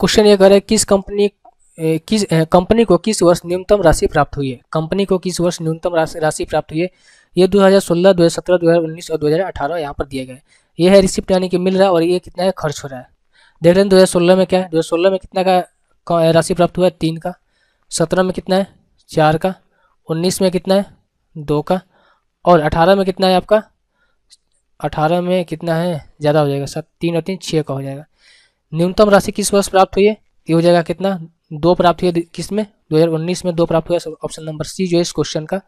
question ये करें किस कंपनी किस कंपनी को किस वर्ष न्यूनतम राशि प्राप्त हुई है कंपनी को किस वर्ष न्यूनतम राशि प्राप्त हुई है ये 2016, 2017, 2019 और 2018 यहाँ पर दिए गए ये है रिसिप्ट यानी कि मिल रहा है और ये कितना है खर्च हो रहा है देख रहे हैं सोलह में क्या है सोलह में कितना का राशि प्राप्त हुआ है तीन का सत्रह में कितना है चार का उन्नीस में कितना है दो का और अठारह में कितना है आपका अठारह में कितना है ज़्यादा हो जाएगा सत तीन और तीन छः का हो जाएगा न्यूनतम राशि किस वर्ष प्राप्त हुई है ये हो जाएगा कितना दो प्राप्त हुई है किस में 2019 में दो प्राप्त हुआ ऑप्शन नंबर सी जो है इस क्वेश्चन का